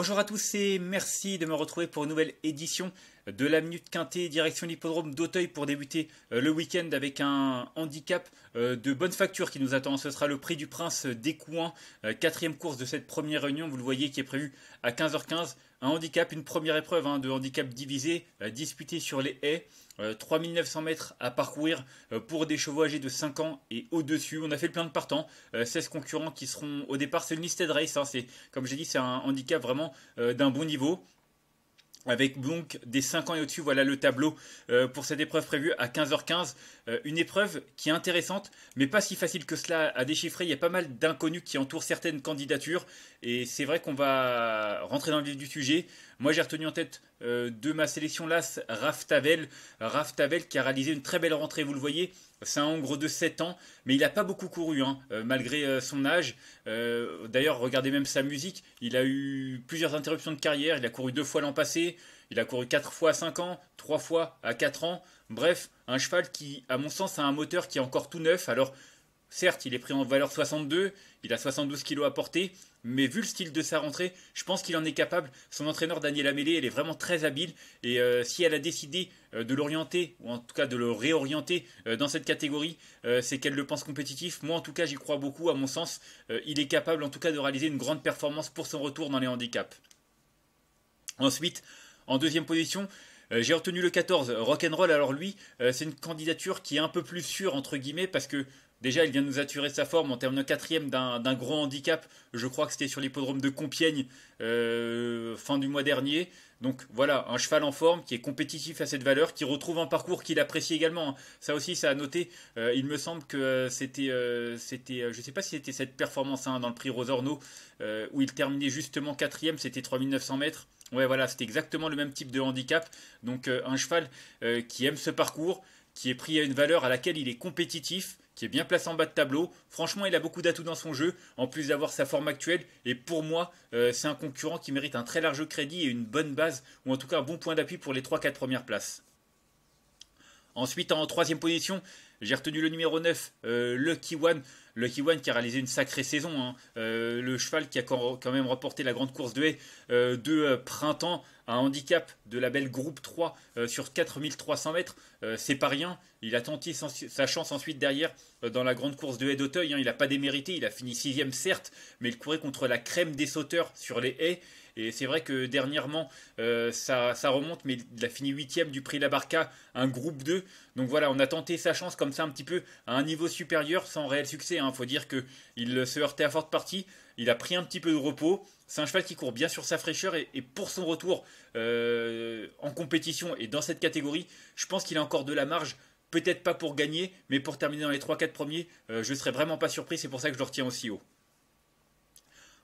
Bonjour à tous et merci de me retrouver pour une nouvelle édition de la Minute Quintée, direction l'hippodrome d'Auteuil pour débuter euh, le week-end avec un handicap euh, de bonne facture qui nous attend. Ce sera le prix du Prince Coins, euh, quatrième course de cette première réunion, vous le voyez, qui est prévu à 15h15. Un handicap, une première épreuve hein, de handicap divisé, disputé sur les haies. 3900 euh, mètres à parcourir euh, pour des chevaux âgés de 5 ans et au-dessus. On a fait le plein de partants, 16 euh, concurrents qui seront au départ. C'est une listed race, hein. c'est, comme j'ai dit, c'est un handicap vraiment d'un bon niveau. Avec donc des 5 ans et au-dessus, voilà le tableau pour cette épreuve prévue à 15h15. une épreuve qui est intéressante, mais pas si facile que cela à déchiffrer. Il y a pas mal d'inconnus qui entourent certaines candidatures. Et c'est vrai qu'on va rentrer dans le vif du sujet. Moi, j'ai retenu en tête euh, de ma sélection l'As, Raf Tavel, qui a réalisé une très belle rentrée, vous le voyez. C'est un Hongre de 7 ans, mais il n'a pas beaucoup couru, hein, euh, malgré euh, son âge. D'ailleurs, regardez même sa musique. Il a eu plusieurs interruptions de carrière. Il a couru deux fois l'an passé. Il a couru quatre fois à 5 ans, trois fois à 4 ans. Bref, un cheval qui, à mon sens, a un moteur qui est encore tout neuf. Alors, Certes, il est pris en valeur 62, il a 72 kilos à porter, mais vu le style de sa rentrée, je pense qu'il en est capable. Son entraîneur Daniel Amélé, elle est vraiment très habile, et euh, si elle a décidé euh, de l'orienter, ou en tout cas de le réorienter euh, dans cette catégorie, c'est qu'elle le pense compétitif. Moi, en tout cas, j'y crois beaucoup, à mon sens. il est capable, en tout cas, de réaliser une grande performance pour son retour dans les handicaps. Ensuite, en deuxième position, j'ai retenu le 14, Rock'n'Roll. Alors lui, c'est une candidature qui est un peu plus sûre, entre guillemets, parce que Déjà, il vient nous assurer sa forme en termes de quatrième d'un gros handicap. Je crois que c'était sur l'hippodrome de Compiègne euh, fin du mois dernier. Donc voilà, un cheval en forme qui est compétitif à cette valeur, qui retrouve un parcours qu'il apprécie également. Hein. Ça aussi, ça a noté. Euh, il me semble que euh, c'était, c'était, je sais pas si c'était cette performance hein, dans le prix Rosorno où il terminait justement quatrième, c'était 3900 mètres. Ouais, voilà, c'était exactement le même type de handicap. Donc un cheval qui aime ce parcours, qui est pris à une valeur à laquelle il est compétitif, qui est bien placé en bas de tableau. Franchement, il a beaucoup d'atouts dans son jeu, en plus d'avoir sa forme actuelle. Et pour moi, euh, c'est un concurrent qui mérite un très large crédit et une bonne base, ou en tout cas un bon point d'appui pour les 3-4 premières places. Ensuite, en troisième position, j'ai retenu le numéro 9, euh, Lucky One. Lucky One qui a réalisé une sacrée saison. Hein. Euh, le cheval qui a quand même remporté la grande course de haie euh, de euh, printemps un handicap de la belle groupe 3 sur 4300 mètres. C'est pas rien. Il a tenté sa chance ensuite derrière dans la grande course de haie d'Auteuil. Hein. Il n'a pas démérité. Il a fini sixième certes, mais il courait contre la crème des sauteurs sur les haies. Et c'est vrai que dernièrement, euh, ça, remonte, mais il a fini 8 du prix la Barca, un groupe 2. Donc voilà, on a tenté sa chance comme ça un petit peu à un niveau supérieur sans réel succès. Il hein. faut dire qu'il se heurtait à forte partie. Il a pris un petit peu de repos. C'est un cheval qui court bien sur sa fraîcheur et, pour son retour euh, en compétition et dans cette catégorie, je pense qu'il a encore de la marge peut-être pas pour gagner, mais pour terminer dans les 3-4 premiers, euh, je ne serais vraiment pas surpris, c'est pour ça que je le retiens aussi haut.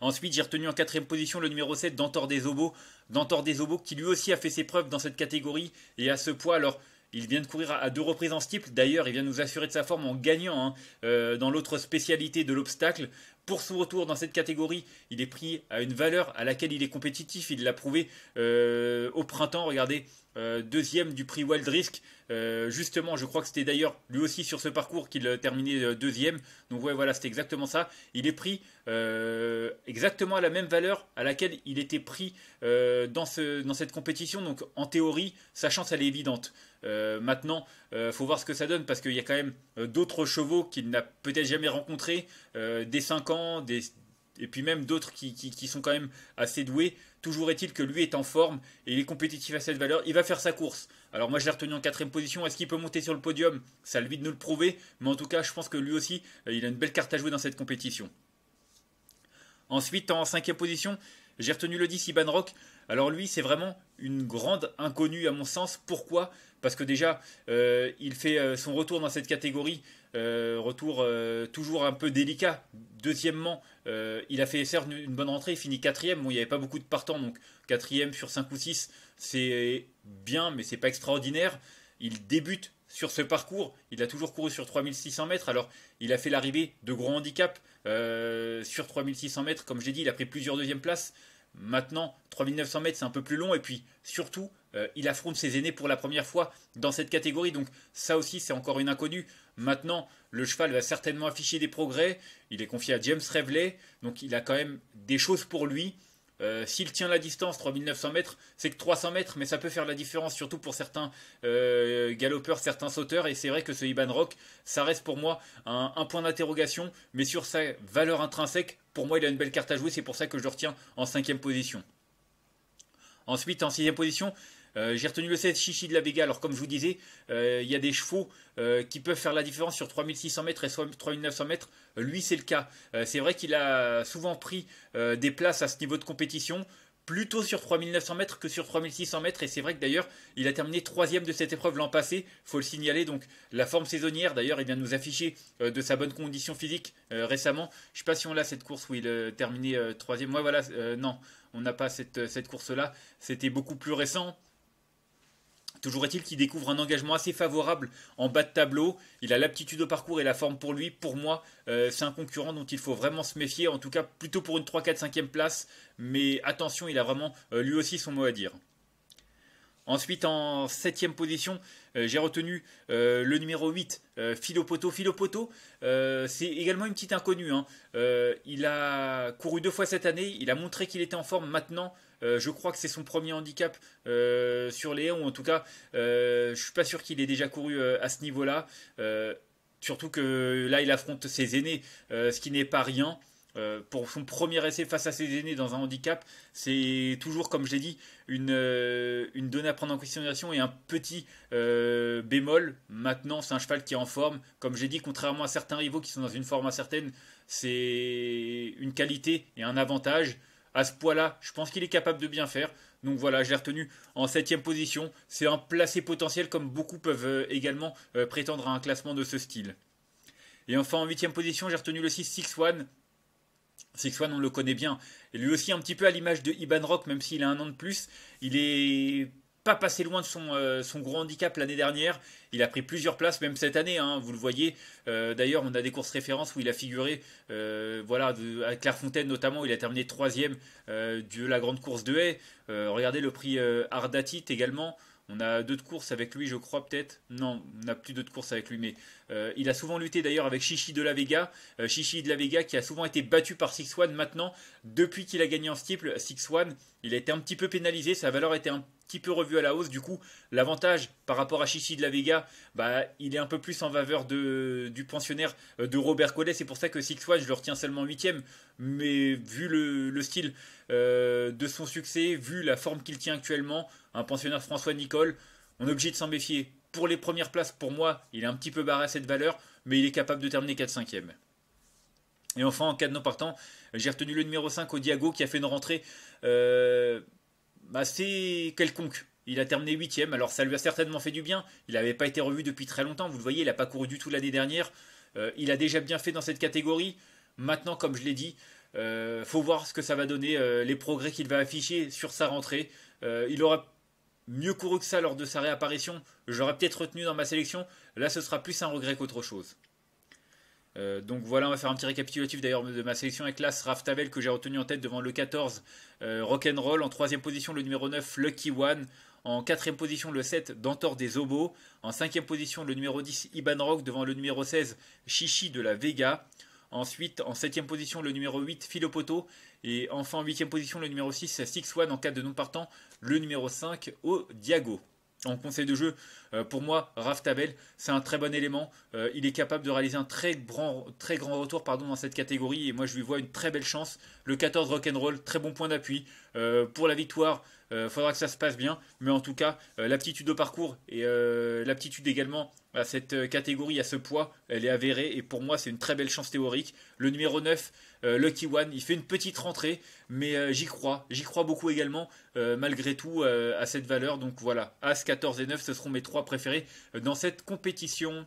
Ensuite, j'ai retenu en quatrième position le numéro 7, Dantor des Obos. Dantor des qui lui aussi a fait ses preuves dans cette catégorie et à ce poids. Alors, il vient de courir à deux reprises en steeple. D'ailleurs, il vient nous assurer de sa forme en gagnant hein, euh, dans l'autre spécialité de l'obstacle. Pour son retour dans cette catégorie, il est pris à une valeur à laquelle il est compétitif. Il l'a prouvé euh, au printemps. Regardez, euh, deuxième du prix Wild Risk. Euh, justement, je crois que c'était d'ailleurs lui aussi sur ce parcours qu'il euh, terminait deuxième. Donc ouais, voilà, c'était exactement ça. Il est pris exactement à la même valeur à laquelle il était pris dans, cette compétition. Donc en théorie, sa chance, elle est évidente. maintenant, faut voir ce que ça donne parce qu'il y a quand même d'autres chevaux qu'il n'a peut-être jamais rencontrés, des 5 ans, et puis même d'autres qui sont quand même assez doués. Toujours est-il que lui est en forme et il est compétitif à cette valeur. Il va faire sa course. Alors moi je l'ai retenu en quatrième position. Est-ce qu'il peut monter sur le podium C'est à lui de nous le prouver. Mais en tout cas, je pense que lui aussi, euh, il a une belle carte à jouer dans cette compétition. Ensuite, en cinquième position, j'ai retenu le 10 Iban Alors lui, c'est vraiment une grande inconnue à mon sens. Pourquoi parce que déjà, euh, il fait euh, son retour dans cette catégorie, euh, retour toujours un peu délicat. Deuxièmement, il a fait une bonne rentrée, il finit quatrième, où il n'y avait pas beaucoup de partants, donc quatrième sur 5 ou 6, c'est bien, mais c'est pas extraordinaire. Il débute sur ce parcours, il a toujours couru sur 3600 mètres, alors il a fait l'arrivée de gros handicaps sur 3600 mètres, comme j'ai dit, il a pris plusieurs deuxièmes places. Maintenant, 3900 mètres, c'est un peu plus long, et puis surtout, euh, il affronte ses aînés pour la première fois dans cette catégorie, donc ça aussi c'est encore une inconnue. Maintenant, le cheval va certainement afficher des progrès. Il est confié à James Reveley, donc il a quand même des choses pour lui. Euh, s'il tient la distance, 3900 mètres, c'est que 300 mètres, mais ça peut faire la différence, surtout pour certains euh, galopeurs, certains sauteurs. Et c'est vrai que ce Iban Rock, ça reste pour moi un, un point d'interrogation, mais sur sa valeur intrinsèque, pour moi, il a une belle carte à jouer. C'est pour ça que je le retiens en cinquième position. Ensuite, en sixième position, euh, j'ai retenu le 16 Chichi de la Vega. Alors, comme je vous disais, euh, il y a des chevaux euh, qui peuvent faire la différence sur 3600 mètres et 3900 mètres. Lui, c'est le cas. c'est vrai qu'il a souvent pris des places à ce niveau de compétition plutôt sur 3900 mètres que sur 3600 mètres. Et c'est vrai que d'ailleurs, il a terminé troisième de cette épreuve l'an passé, faut le signaler. Donc la forme saisonnière, d'ailleurs, il vient nous afficher de sa bonne condition physique récemment. Je sais pas si on a cette course où il a terminé troisième. Moi, voilà, non, on n'a pas cette, cette course-là. C'était beaucoup plus récent. Toujours est-il qu'il découvre un engagement assez favorable en bas de tableau. Il a l'aptitude au parcours et la forme pour lui. Pour moi, euh, c'est un concurrent dont il faut vraiment se méfier, en tout cas plutôt pour une 3, 4, 5e place. Mais attention, il a vraiment euh, lui aussi son mot à dire. Ensuite, en septième position, euh, j'ai retenu le numéro 8, euh, Philopoto, c'est également une petite inconnue. Hein. il a couru deux fois cette année, il a montré qu'il était en forme maintenant. Euh, je crois que c'est son premier handicap euh, sur Léon. en tout cas, euh, je ne suis pas sûr qu'il ait déjà couru à ce niveau-là. surtout que là, il affronte ses aînés, ce qui n'est pas rien. pour son premier essai face à ses aînés dans un handicap, c'est toujours, comme j'ai dit, une, donnée à prendre en considération et un petit bémol. Maintenant, c'est un cheval qui est en forme. Comme j'ai dit, contrairement à certains rivaux qui sont dans une forme incertaine, c'est une qualité et un avantage à ce poids-là, je pense qu'il est capable de bien faire. Donc voilà, j'ai retenu en septième position. C'est un placé potentiel comme beaucoup peuvent euh, également euh, prétendre à un classement de ce style. Et enfin en huitième position, j'ai retenu le 6-6-1. Six One, on le connaît bien. Et lui aussi, un petit peu à l'image de Iban Rock, même s'il a un an de plus, il est pas passé loin de son, euh, son gros handicap l'année dernière. Il a pris plusieurs places, même cette année, hein. vous le voyez. Euh, d'ailleurs, on a des courses références où il a figuré, euh, voilà, de, à Clairefontaine notamment, il a terminé troisième de la grande course de haie. regardez le prix Ardatit également. On a deux de courses avec lui, je crois peut-être. Non, on n'a plus deux de courses avec lui, mais il a souvent lutté d'ailleurs avec Chichi de la Vega. Chichi de la Vega qui a souvent été battu par Six One maintenant. Depuis qu'il a gagné en steeple, Six One, il a été un petit peu pénalisé, sa valeur était un petit peu revu à la hausse. Du coup, l'avantage par rapport à Chichi de la Vega, bah, il est un peu plus en faveur de, du pensionnaire euh, de Robert Codet. C'est pour ça que Six Watch, je le retiens seulement 8 Mais vu le, style euh, de son succès, vu la forme qu'il tient actuellement, un pensionnaire François Nicole, on est obligé de s'en méfier. Pour les premières places, pour moi, il est un petit peu barré à cette valeur, mais il est capable de terminer 4-5e. Et enfin, en cas de non partant, j'ai retenu le numéro 5, au Diago, qui a fait une rentrée. Euh, bah, c'est quelconque. Il a terminé huitième, alors ça lui a certainement fait du bien. Il n'avait pas été revu depuis très longtemps, vous le voyez, il n'a pas couru du tout l'année dernière. Euh, il a déjà bien fait dans cette catégorie. Maintenant, comme je l'ai dit, euh, faut voir ce que ça va donner, euh, les progrès qu'il va afficher sur sa rentrée. il aura mieux couru que ça lors de sa réapparition. J'aurais peut-être retenu dans ma sélection. Là, ce sera plus un regret qu'autre chose. Euh, donc voilà, on va faire un petit récapitulatif d'ailleurs de ma sélection avec l'As Tavel que j'ai retenu en tête devant le 14 euh, and Rock'n'Roll, en troisième position le numéro 9 Lucky One, en quatrième position le 7 Dantor des Obos, en cinquième position le numéro 10 Iban Rock devant le numéro 16 Chichi de la Vega, ensuite en septième position le numéro 8 Philopoto et enfin en huitième position le numéro 6 Six One en cas de non partant le numéro 5 au Diago. En conseil de jeu, euh, pour moi, Raf c'est un très bon élément. Euh, il est capable de réaliser un très grand, très grand retour pardon, dans cette catégorie. Et moi, je lui vois une très belle chance. Le 14 Rock'n'Roll, très bon point d'appui. Euh, pour la victoire, euh, faudra que ça se passe bien. Mais en tout cas, euh, l'aptitude au parcours et euh, l'aptitude également à cette catégorie, à ce poids, elle est avérée. Et pour moi, c'est une très belle chance théorique. Le numéro 9, Lucky One, il fait une petite rentrée. Mais j'y crois. J'y crois beaucoup également, malgré tout, à cette valeur. Donc voilà, As 14 et 9, ce seront mes trois préférés dans cette compétition.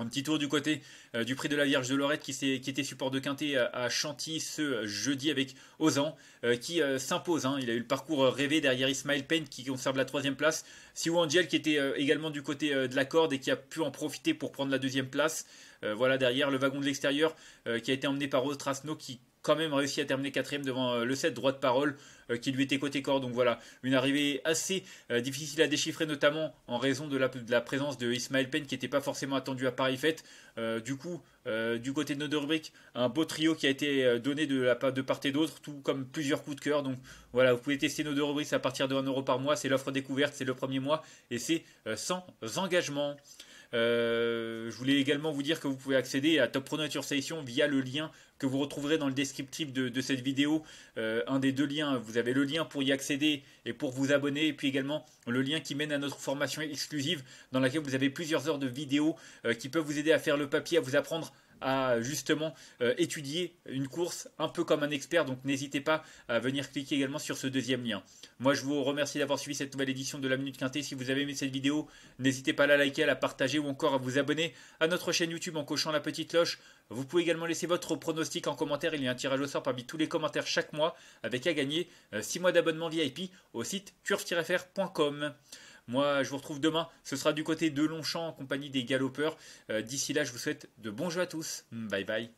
Un petit tour du côté euh, du prix de la Vierge de Lorette qui, qui était support de quintet euh, à, Chantilly ce euh, jeudi avec Ozan qui s'impose. Hein. Il a eu le parcours rêvé derrière Ismail Payne qui conserve la troisième place. Siou Angel qui était également du côté de la corde et qui a pu en profiter pour prendre la deuxième place. voilà derrière le wagon de l'extérieur qui a été emmené par Rose Trasno qui quand même réussi à terminer quatrième devant euh, le set droit de parole euh, qui lui était côté corps. Donc voilà, une arrivée assez euh, difficile à déchiffrer, notamment en raison de la, présence de Ismaël Penn qui n'était pas forcément attendu à Paris Fête. du coup, du côté de nos un beau trio qui a été donné de, la, de part et d'autre, tout comme plusieurs coups de cœur. Donc voilà, vous pouvez tester nos deux à partir de 1€ par mois. C'est l'offre découverte, c'est le premier mois et c'est sans engagement. Euh, je voulais également vous dire que vous pouvez accéder à Top Pro Nature via le lien que vous retrouverez dans le descriptif de, cette vidéo. Euh, un des deux liens, vous avez le lien pour y accéder et pour vous abonner, et puis également le lien qui mène à notre formation exclusive dans laquelle vous avez plusieurs heures de vidéos euh, qui peuvent vous aider à faire le papier, à vous apprendre à justement euh, étudier une course un peu comme un expert. Donc n'hésitez pas à venir cliquer également sur ce deuxième lien. Moi je vous remercie d'avoir suivi cette nouvelle édition de la Minute Quintée. Si vous avez aimé cette vidéo, n'hésitez pas à la liker, à la partager ou encore à vous abonner à notre chaîne YouTube en cochant la petite cloche. Vous pouvez également laisser votre pronostic en commentaire. Il y a un tirage au sort parmi tous les commentaires chaque mois avec à gagner 6 euh, mois d'abonnement VIP au site curve-fr.com. Moi, je vous retrouve demain. Ce sera du côté de Longchamp en compagnie des galopeurs. Euh, d'ici là, je vous souhaite de bons jeux à tous. Bye bye.